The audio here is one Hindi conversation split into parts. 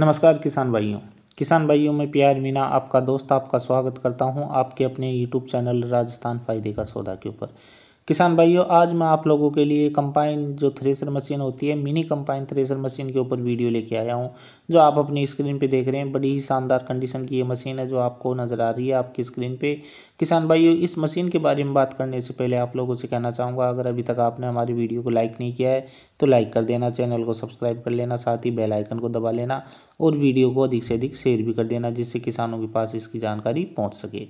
नमस्कार किसान भाइयों किसान भाइयों में प्यार मीना आपका दोस्त आपका स्वागत करता हूं आपके अपने यूट्यूब चैनल राजस्थान फायदे का सौदा के ऊपर किसान भाइयों आज मैं आप लोगों के लिए कंपाइन जो थ्रेसर मशीन होती है मिनी कंपाइन थ्रेसर मशीन के ऊपर वीडियो लेके आया हूँ जो आप अपनी स्क्रीन पे देख रहे हैं बड़ी ही शानदार कंडीशन की ये मशीन है जो आपको नज़र आ रही है आपकी स्क्रीन पे किसान भाइयों इस मशीन के बारे में बात करने से पहले आप लोगों से कहना चाहूँगा अगर अभी तक आपने हमारी वीडियो को लाइक नहीं किया है तो लाइक कर देना चैनल को सब्सक्राइब कर लेना साथ ही बेलाइकन को दबा लेना और वीडियो को अधिक से अधिक शेयर भी कर देना जिससे किसानों के पास इसकी जानकारी पहुँच सके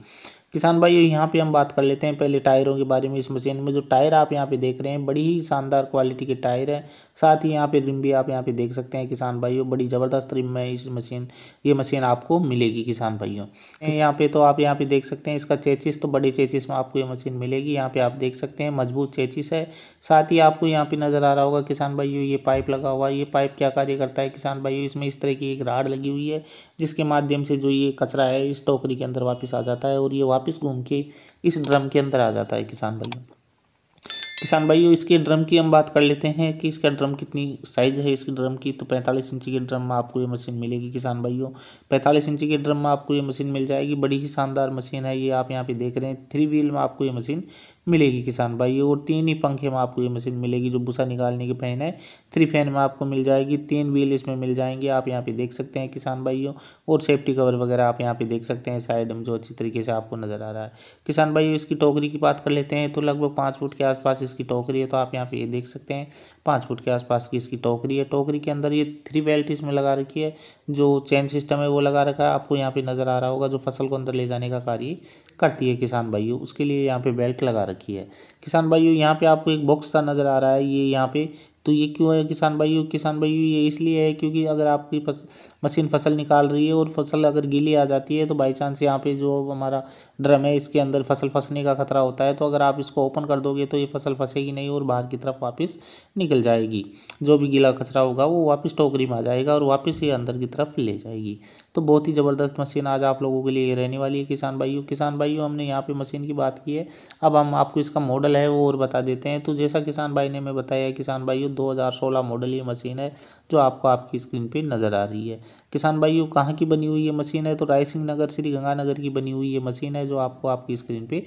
किसान भाई यहाँ पे हम बात कर लेते हैं पहले टायरों के बारे में इस मशीन में जो टायर आप यहाँ पे देख रहे हैं बड़ी ही शानदार क्वालिटी के टायर है साथ ही यहाँ पे रिम भी आप यहाँ पे देख सकते हैं किसान भाइयों बड़ी ज़बरदस्त रिम है इस मशीन ये मशीन आपको मिलेगी किसान भाइयों यहाँ पे तो आप यहाँ पे देख सकते हैं इसका चेचिस तो बड़े चेचिस में आपको ये मशीन मिलेगी यहाँ पर आप देख सकते हैं मजबूत चेचिस है साथ ही आपको यहाँ पर नज़र आ रहा होगा किसान भाइयों ये पाइप लगा हुआ है ये पाइप क्या कार्य करता है किसान भाइयों इसमें इस तरह की एक राड लगी हुई है जिसके माध्यम से जो ये कचरा है इस टोकरी के अंदर वापस आ जाता है और ये वापस घूम के इस ड्रम के अंदर आ जाता है किसान भाइयों किसान भाइयों इसके ड्रम की हम बात कर लेते हैं कि इसका ड्रम कितनी साइज़ है इसके ड्रम की तो पैंतालीस इंची के ड्रम में आपको ये मशीन मिलेगी किसान भाइयों पैंतालीस इंची के ड्रम में आपको ये मशीन मिल जाएगी बड़ी ही शानदार मशीन है ये आप यहाँ पे देख रहे हैं थ्री व्हील में आपको ये मशीन मिलेगी किसान भाई और तीन ही पंखे में आपको ये मशीन मिलेगी जो भूसा निकालने की फैन है थ्री फैन में आपको मिल जाएगी तीन व्हील इसमें मिल जाएंगे आप यहाँ पे देख सकते हैं किसान भाइयों और सेफ्टी कवर वगैरह आप यहाँ पे देख सकते हैं साइड में जो अच्छी तरीके से आपको नज़र आ रहा है किसान भाई इसकी टोकरी की बात कर लेते हैं तो लगभग पाँच फुट के आसपास इसकी टोकरी है तो आप यहाँ पे ये देख सकते हैं पाँच फुट के आसपास की इसकी टोकरी है टोकरी के अंदर ये थ्री बेल्ट इसमें लगा रखी है जो चैन सिस्टम है वो लगा रखा है आपको यहाँ पे नज़र आ रहा होगा जो फसल को अंदर ले जाने का कार्य करती है किसान भाइयों उसके लिए यहाँ पे बेल्ट लगा रखी रखी है किसान भाइयों यहाँ पे आपको एक बॉक्स सा नज़र आ रहा है ये यहाँ पे तो ये क्यों है किसान भाइयों किसान भाइयों ये इसलिए है क्योंकि अगर आपकी फस, मशीन फसल निकाल रही है और फसल अगर गीली आ जाती है तो बाई चांस यहाँ पे जो हमारा ड्रम है इसके अंदर फसल फंसने का खतरा होता है तो अगर आप इसको ओपन कर दोगे तो ये फसल फंसेगी नहीं और बाहर की तरफ वापस निकल जाएगी जो भी गीला कचरा होगा वो वापस टोकरी में आ जाएगा और वापस ये अंदर की तरफ ले जाएगी तो बहुत ही ज़बरदस्त मशीन आज आप लोगों के लिए रहने वाली है किसान भाइयों किसान भाइयों हमने यहाँ पे मशीन की बात की है अब हम आपको इसका मॉडल है वो और बता देते हैं तो जैसा किसान भाई ने हमें बताया किसान भाइयों 2016 मॉडल ये मशीन है जो आपको आपकी स्क्रीन पर नज़र आ रही है किसान भाइयों कहाँ की बनी हुई ये मशीन है तो राय नगर श्री गंगानगर की बनी हुई ये मशीन है जो आपको आपकी स्क्रीन पर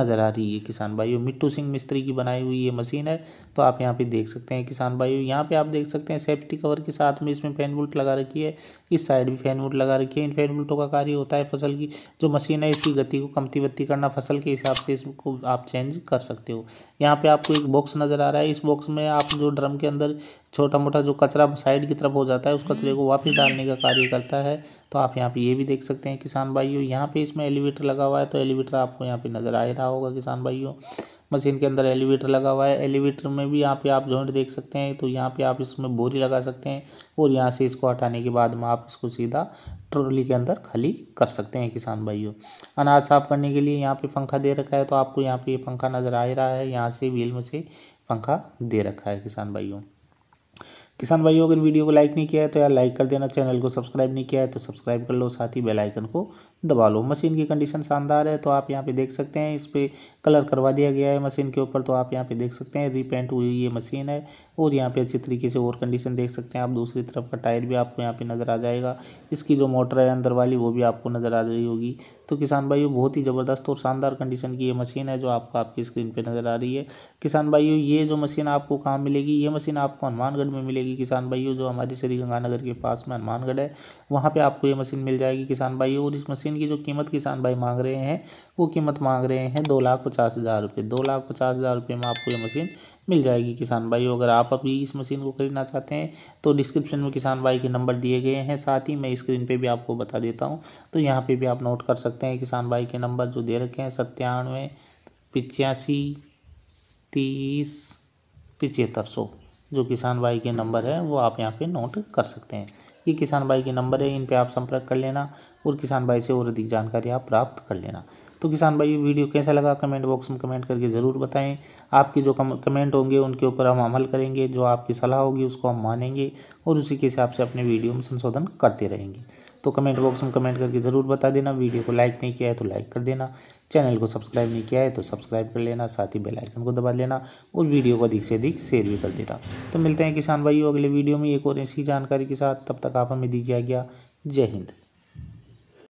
नज़र आ रही है किसान भाइयों मिट्टू सिंह मिस्त्री की बनाई हुई ये मशीन है तो आप यहाँ पर देख सकते हैं किसान भाइयों यहाँ पर आप देख सकते हैं सेफ्टी कवर के साथ में इसमें फैन बुल्ट लगा रखी है इस साइड भी फैन बुल्ट लगा रखी है इन का कार्य होता है फसल की जो मशीन है इसकी गति को कमती बत्ती करना फसल के हिसाब से इसको आप चेंज कर सकते हो यहाँ पे आपको एक बॉक्स नज़र आ रहा है इस बॉक्स में आप जो ड्रम के अंदर छोटा मोटा जो कचरा साइड की तरफ हो जाता है उस कचरे को वापस डालने का कार्य करता है तो आप यहाँ पे ये भी देख सकते हैं किसान भाइयों यहाँ पे इसमें एलिवेटर लगा हुआ है तो एलिवेटर आपको यहाँ पे नज़र आ रहा होगा किसान भाइयों मशीन के अंदर एलिवेटर लगा हुआ है एलिवेटर में भी यहाँ पे आप जॉइंट देख सकते हैं तो यहाँ पे आप इसमें बोरी लगा सकते हैं और यहाँ से इसको हटाने के बाद में आप इसको सीधा ट्रॉली के अंदर खाली कर सकते हैं किसान भाइयों अनाज साफ़ करने के लिए यहाँ पे पंखा दे रखा है तो आपको यहाँ पे ये पंखा नज़र आ रहा है यहाँ से व्हील में से पंखा दे रखा है किसान भाइयों किसान भाइयों अगर वीडियो को लाइक नहीं किया है तो यार लाइक कर देना चैनल को सब्सक्राइब नहीं किया है तो सब्सक्राइब कर लो साथ ही बेल आइकन को दबा लो मशीन की कंडीशन शानदार है तो आप यहाँ पे देख सकते हैं इस पर कलर करवा दिया गया है मशीन के ऊपर तो आप यहाँ पे देख सकते हैं रिपेंट हुई ये मशीन है और यहाँ पर अच्छी तरीके से और कंडीशन देख सकते हैं आप दूसरी तरफ का टायर भी आपको यहाँ पे नज़र आ जाएगा इसकी जो मोटर है अंदर वाली वो भी आपको नज़र आ रही होगी तो किसान भाइयों बहुत ही ज़बरदस्त और शानदार कंडीशन की ये मशीन है जो आपको आपकी स्क्रीन पे नज़र आ रही है किसान भाइयों ये जो मशीन आपको कहाँ मिलेगी ये मशीन आपको हनुमानगढ़ में मिलेगी किसान भाइयों जो हमारी श्री गंगानगर के पास में हनुमानगढ़ है वहाँ पर आपको ये मशीन मिल जाएगी किसान भाइयों और इस मशीन की जो कीमत किसान भाई मांग रहे हैं वो कीमत मांग रहे हैं दो लाख पचास हज़ार रुपये दो लाख पचास हज़ार रुपये में आपको ये मशीन मिल जाएगी किसान भाई अगर आप अभी इस मशीन को खरीदना चाहते हैं तो डिस्क्रिप्शन में किसान भाई के नंबर दिए गए हैं साथ ही मैं स्क्रीन पर भी आपको बता देता हूँ तो यहाँ पर भी आप नोट कर सकते हैं किसान भाई के नंबर जो दे रखे हैं सत्तानवे पिचासी तीस पिचहत्तर सौ जो किसान भाई के नंबर है वो आप यहाँ पर नोट कर सकते हैं ये किसान भाई के नंबर है इन पर आप संपर्क कर लेना और किसान भाई से और अधिक जानकारी आप प्राप्त कर लेना तो किसान भाई वीडियो कैसा लगा कमेंट बॉक्स में कमेंट करके ज़रूर बताएं आपके जो कमेंट होंगे उनके ऊपर हम अमल करेंगे जो आपकी सलाह होगी उसको हम मानेंगे और उसी के हिसाब से अपने वीडियो में संशोधन करते रहेंगे तो कमेंट बॉक्स में कमेंट करके ज़रूर बता देना वीडियो को लाइक नहीं किया है तो लाइक कर देना चैनल को सब्सक्राइब नहीं किया है तो सब्सक्राइब कर लेना साथ ही बेल आइकन को दबा लेना और वीडियो को अधिक से अधिक शेयर भी कर देना तो मिलते हैं किसान भाइयों अगले वीडियो में एक और ऐसी जानकारी के साथ तब तक आप हमें दीजिए गया जय हिंद